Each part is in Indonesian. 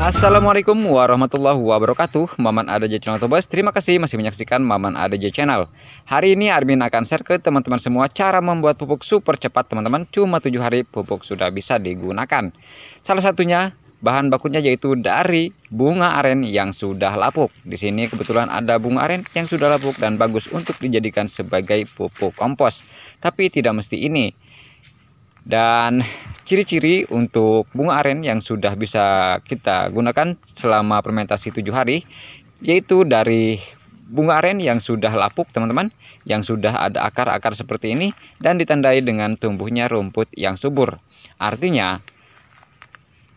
Assalamualaikum warahmatullahi wabarakatuh Maman ADJ Channel Tobas Terima kasih masih menyaksikan Maman ADJ Channel Hari ini Armin akan share ke teman-teman semua Cara membuat pupuk super cepat teman-teman Cuma 7 hari pupuk sudah bisa digunakan Salah satunya bahan bakunya yaitu dari bunga aren yang sudah lapuk Di sini kebetulan ada bunga aren yang sudah lapuk Dan bagus untuk dijadikan sebagai pupuk kompos Tapi tidak mesti ini dan ciri-ciri untuk bunga aren yang sudah bisa kita gunakan selama fermentasi tujuh hari yaitu dari bunga aren yang sudah lapuk teman-teman yang sudah ada akar-akar seperti ini dan ditandai dengan tumbuhnya rumput yang subur artinya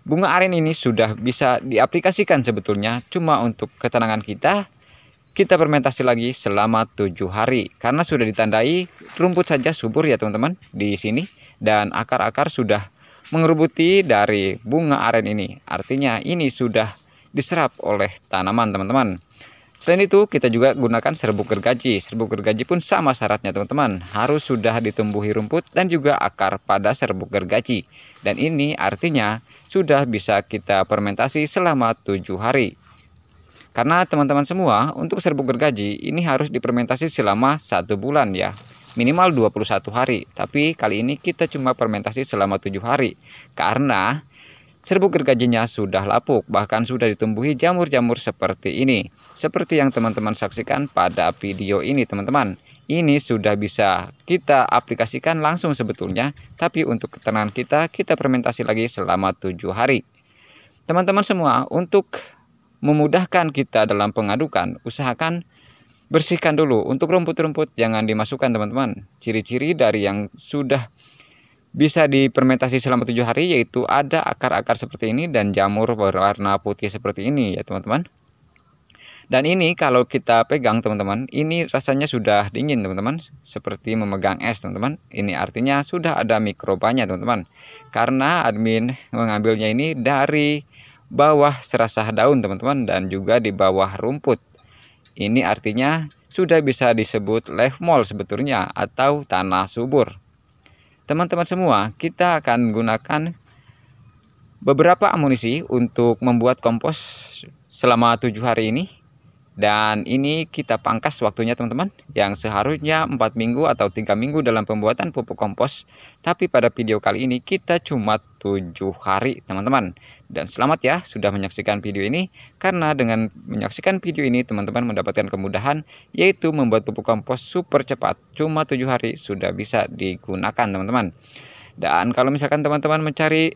bunga aren ini sudah bisa diaplikasikan sebetulnya cuma untuk ketenangan kita kita fermentasi lagi selama tujuh hari karena sudah ditandai rumput saja subur ya teman-teman di sini dan akar-akar sudah mengerubuti dari bunga aren ini. Artinya ini sudah diserap oleh tanaman teman-teman. Selain itu kita juga gunakan serbuk gergaji. Serbuk gergaji pun sama syaratnya teman-teman. Harus sudah ditumbuhi rumput dan juga akar pada serbuk gergaji. Dan ini artinya sudah bisa kita fermentasi selama 7 hari. Karena teman-teman semua untuk serbuk gergaji ini harus dipermentasi selama satu bulan ya minimal 21 hari. Tapi kali ini kita cuma fermentasi selama 7 hari karena serbuk gergajinya sudah lapuk, bahkan sudah ditumbuhi jamur-jamur seperti ini. Seperti yang teman-teman saksikan pada video ini, teman-teman. Ini sudah bisa kita aplikasikan langsung sebetulnya, tapi untuk ketenangan kita, kita fermentasi lagi selama tujuh hari. Teman-teman semua, untuk memudahkan kita dalam pengadukan, usahakan bersihkan dulu. Untuk rumput-rumput jangan dimasukkan teman-teman. Ciri-ciri dari yang sudah bisa dipermentasi selama tujuh hari yaitu ada akar-akar seperti ini dan jamur berwarna putih seperti ini ya teman-teman. Dan ini kalau kita pegang teman-teman, ini rasanya sudah dingin teman-teman, seperti memegang es teman-teman. Ini artinya sudah ada mikrobanya teman-teman. Karena admin mengambilnya ini dari bawah serasah daun teman-teman dan juga di bawah rumput ini artinya sudah bisa disebut left mall sebetulnya atau tanah subur. Teman-teman semua, kita akan gunakan beberapa amunisi untuk membuat kompos selama tujuh hari ini dan ini kita pangkas waktunya teman-teman yang seharusnya 4 minggu atau 3 minggu dalam pembuatan pupuk kompos. Tapi pada video kali ini kita cuma 7 hari teman-teman. Dan selamat ya sudah menyaksikan video ini karena dengan menyaksikan video ini teman-teman mendapatkan kemudahan yaitu membuat pupuk kompos super cepat. Cuma 7 hari sudah bisa digunakan teman-teman. Dan kalau misalkan teman-teman mencari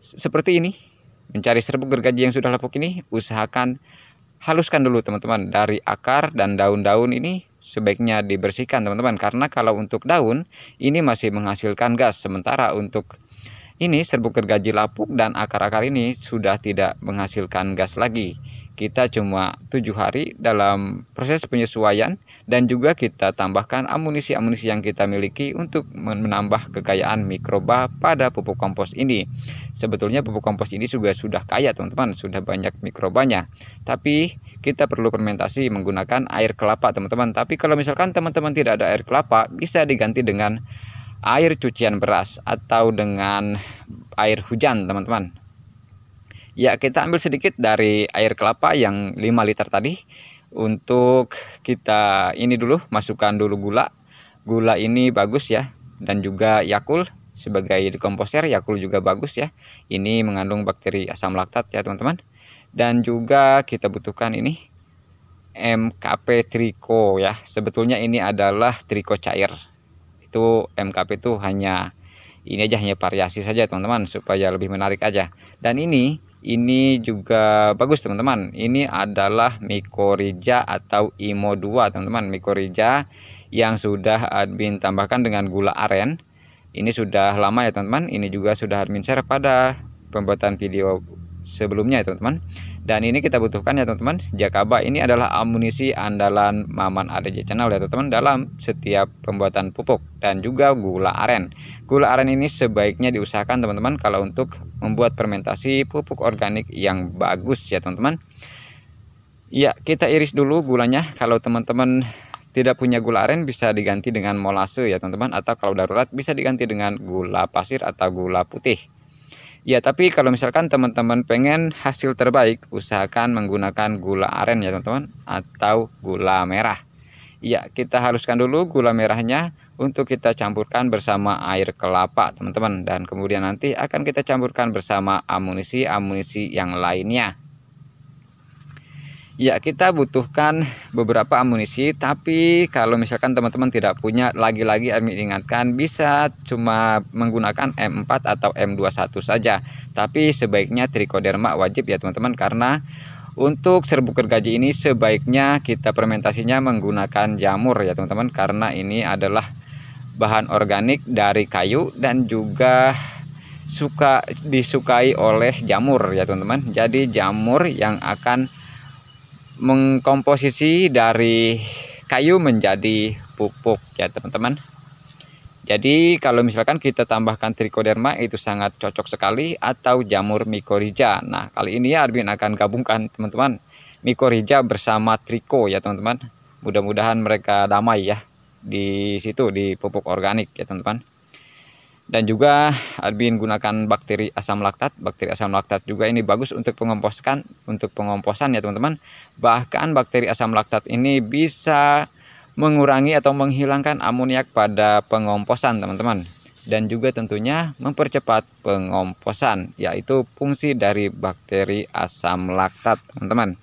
seperti ini, mencari serbuk gergaji yang sudah lapuk ini usahakan haluskan dulu teman-teman dari akar dan daun-daun ini sebaiknya dibersihkan teman-teman karena kalau untuk daun ini masih menghasilkan gas sementara untuk ini serbuk gergaji lapuk dan akar-akar ini sudah tidak menghasilkan gas lagi kita cuma tujuh hari dalam proses penyesuaian dan juga kita tambahkan amunisi-amunisi yang kita miliki untuk menambah kekayaan mikroba pada pupuk kompos ini Sebetulnya pupuk kompos ini juga sudah kaya teman-teman, sudah banyak mikrobanya. Tapi kita perlu fermentasi menggunakan air kelapa teman-teman. Tapi kalau misalkan teman-teman tidak ada air kelapa, bisa diganti dengan air cucian beras atau dengan air hujan teman-teman. Ya kita ambil sedikit dari air kelapa yang 5 liter tadi untuk kita ini dulu masukkan dulu gula. Gula ini bagus ya dan juga Yakult sebagai dekomposer Yakult juga bagus ya. Ini mengandung bakteri asam laktat ya teman-teman. Dan juga kita butuhkan ini MKP triko ya. Sebetulnya ini adalah triko cair. Itu MKP itu hanya ini aja hanya variasi saja teman-teman supaya lebih menarik aja. Dan ini ini juga bagus teman-teman. Ini adalah Mikorija atau IMO2 teman-teman. Mikorija yang sudah admin tambahkan dengan gula aren ini sudah lama ya teman-teman, ini juga sudah admin share pada pembuatan video sebelumnya ya teman-teman. Dan ini kita butuhkan ya teman-teman. Jakaba ini adalah amunisi andalan Maman ADJ Channel ya teman-teman dalam setiap pembuatan pupuk dan juga gula aren. Gula aren ini sebaiknya diusahakan teman-teman kalau untuk membuat fermentasi pupuk organik yang bagus ya teman-teman. Ya, kita iris dulu gulanya. Kalau teman-teman tidak punya gula aren bisa diganti dengan molase ya teman-teman atau kalau darurat bisa diganti dengan gula pasir atau gula putih. Ya tapi kalau misalkan teman-teman pengen hasil terbaik usahakan menggunakan gula aren ya teman-teman atau gula merah. Ya kita haluskan dulu gula merahnya untuk kita campurkan bersama air kelapa teman-teman dan kemudian nanti akan kita campurkan bersama amunisi-amunisi yang lainnya. Ya kita butuhkan beberapa amunisi tapi kalau misalkan teman-teman tidak punya lagi-lagi kami ingatkan bisa cuma menggunakan M4 atau M21 saja tapi sebaiknya trikoderma wajib ya teman-teman karena untuk serbuk gergaji ini sebaiknya kita fermentasinya menggunakan jamur ya teman-teman karena ini adalah bahan organik dari kayu dan juga suka disukai oleh jamur ya teman-teman jadi jamur yang akan mengkomposisi dari kayu menjadi pupuk ya teman-teman jadi kalau misalkan kita tambahkan trichoderma itu sangat cocok sekali atau jamur mikorija nah kali ini ya Arbin akan gabungkan teman-teman mikorija bersama triko ya teman-teman mudah-mudahan mereka damai ya di situ di pupuk organik ya teman-teman dan juga Arbin gunakan bakteri asam laktat bakteri asam laktat juga ini bagus untuk pengomposkan untuk pengomposan ya teman-teman bahkan bakteri asam laktat ini bisa mengurangi atau menghilangkan amoniak pada pengomposan teman-teman dan juga tentunya mempercepat pengomposan yaitu fungsi dari bakteri asam laktat teman-teman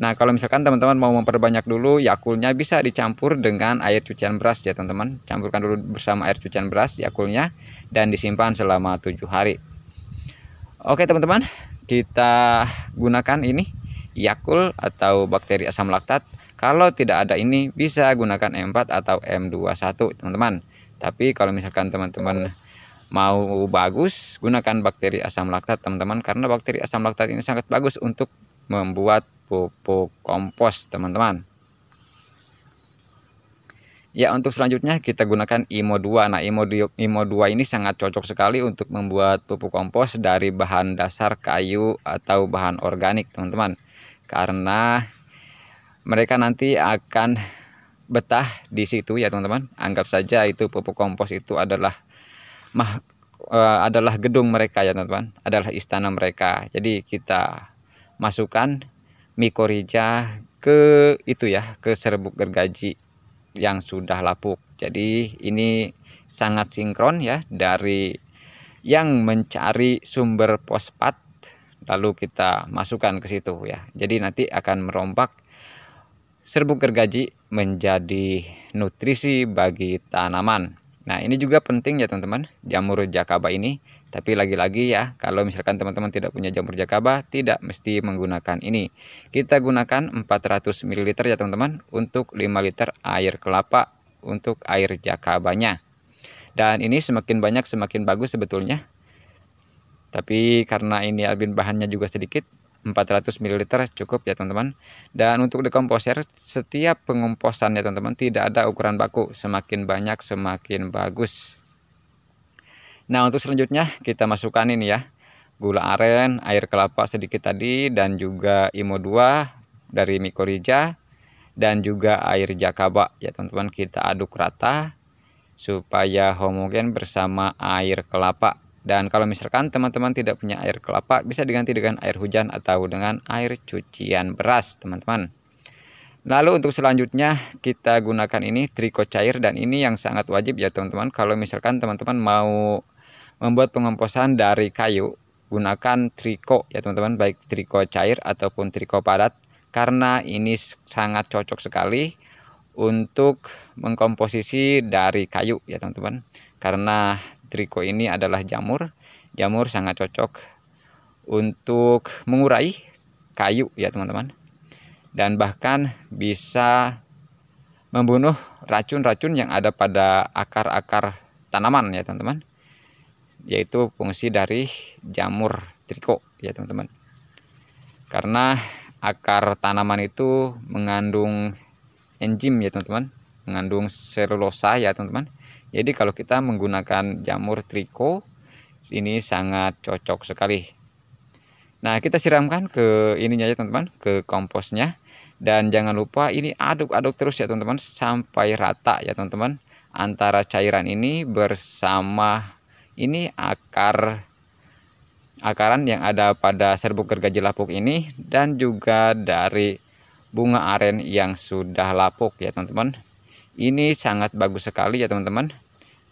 Nah kalau misalkan teman-teman mau memperbanyak dulu Yakulnya bisa dicampur dengan air cucian beras ya teman-teman Campurkan dulu bersama air cucian beras Yakulnya Dan disimpan selama 7 hari Oke teman-teman Kita gunakan ini Yakul atau bakteri asam laktat Kalau tidak ada ini bisa gunakan M4 atau M21 teman-teman Tapi kalau misalkan teman-teman mau bagus gunakan bakteri asam laktat teman-teman karena bakteri asam laktat ini sangat bagus untuk membuat pupuk kompos teman-teman Ya untuk selanjutnya kita gunakan IMO 2 Nah IMO 2, IMO 2 ini sangat cocok sekali untuk membuat pupuk kompos dari bahan dasar kayu atau bahan organik teman-teman Karena mereka nanti akan betah di situ ya teman-teman Anggap saja itu pupuk kompos itu adalah mah, uh, adalah gedung mereka ya teman-teman Adalah istana mereka Jadi kita masukkan mikoriza ke itu ya ke serbuk gergaji yang sudah lapuk jadi ini sangat sinkron ya dari yang mencari sumber fosfat lalu kita masukkan ke situ ya jadi nanti akan merombak serbuk gergaji menjadi nutrisi bagi tanaman nah ini juga penting ya teman-teman jamur jakaba ini tapi lagi-lagi ya, kalau misalkan teman-teman tidak punya jamur jakaba, tidak mesti menggunakan ini. Kita gunakan 400 ml ya teman-teman untuk 5 liter air kelapa untuk air jakabanya. Dan ini semakin banyak semakin bagus sebetulnya. Tapi karena ini albin bahannya juga sedikit, 400 ml cukup ya teman-teman. Dan untuk dekomposer, setiap pengomposan ya teman-teman tidak ada ukuran baku, semakin banyak semakin bagus. Nah untuk selanjutnya kita masukkan ini ya gula aren, air kelapa sedikit tadi dan juga IMO 2 dari mikorija dan juga air jakaba ya teman-teman kita aduk rata supaya homogen bersama air kelapa dan kalau misalkan teman-teman tidak punya air kelapa bisa diganti dengan air hujan atau dengan air cucian beras teman-teman lalu untuk selanjutnya kita gunakan ini triko cair dan ini yang sangat wajib ya teman-teman kalau misalkan teman-teman mau membuat pengomposan dari kayu gunakan triko ya teman-teman baik triko cair ataupun triko padat karena ini sangat cocok sekali untuk mengkomposisi dari kayu ya teman-teman karena triko ini adalah jamur jamur sangat cocok untuk mengurai kayu ya teman-teman dan bahkan bisa membunuh racun-racun yang ada pada akar-akar tanaman ya teman-teman yaitu fungsi dari jamur triko ya teman-teman karena akar tanaman itu mengandung enzim ya teman-teman mengandung selulosa ya teman-teman jadi kalau kita menggunakan jamur triko ini sangat cocok sekali nah kita siramkan ke ininya ya teman-teman ke komposnya dan jangan lupa ini aduk-aduk terus ya teman-teman sampai rata ya teman-teman antara cairan ini bersama ini akar akaran yang ada pada serbuk gergaji lapuk ini dan juga dari bunga aren yang sudah lapuk ya teman-teman ini sangat bagus sekali ya teman-teman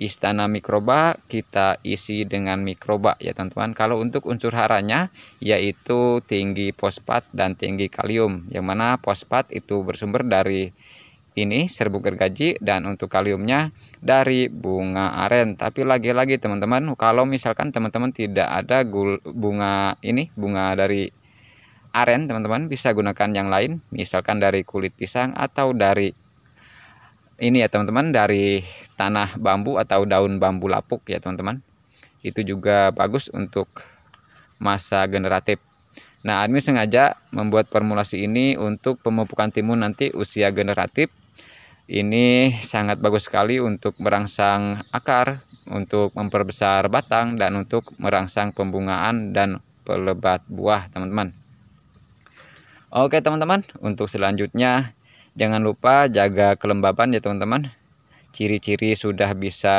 istana mikroba kita isi dengan mikroba ya teman-teman kalau untuk unsur haranya yaitu tinggi fosfat dan tinggi kalium yang mana fosfat itu bersumber dari ini serbuk gergaji dan untuk kaliumnya dari bunga aren tapi lagi-lagi teman-teman kalau misalkan teman-teman tidak ada bunga ini bunga dari aren teman-teman bisa gunakan yang lain misalkan dari kulit pisang atau dari ini ya teman-teman dari tanah bambu atau daun bambu lapuk ya teman-teman itu juga bagus untuk masa generatif Nah, admin sengaja membuat formulasi ini untuk pemupukan timun nanti usia generatif ini sangat bagus sekali untuk merangsang akar, untuk memperbesar batang dan untuk merangsang pembungaan dan pelebat buah, teman-teman. Oke, teman-teman, untuk selanjutnya jangan lupa jaga kelembaban ya, teman-teman. Ciri-ciri sudah bisa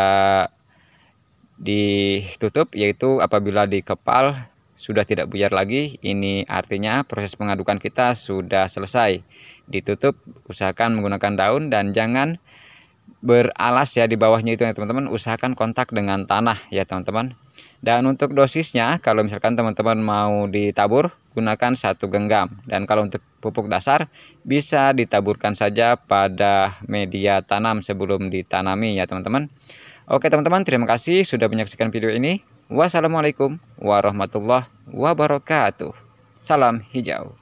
ditutup yaitu apabila di kepal sudah tidak buyar lagi, ini artinya proses pengadukan kita sudah selesai ditutup usahakan menggunakan daun dan jangan beralas ya di bawahnya itu ya teman-teman usahakan kontak dengan tanah ya teman-teman dan untuk dosisnya kalau misalkan teman-teman mau ditabur gunakan satu genggam dan kalau untuk pupuk dasar bisa ditaburkan saja pada media tanam sebelum ditanami ya teman-teman oke teman-teman terima kasih sudah menyaksikan video ini wassalamualaikum warahmatullahi wabarakatuh salam hijau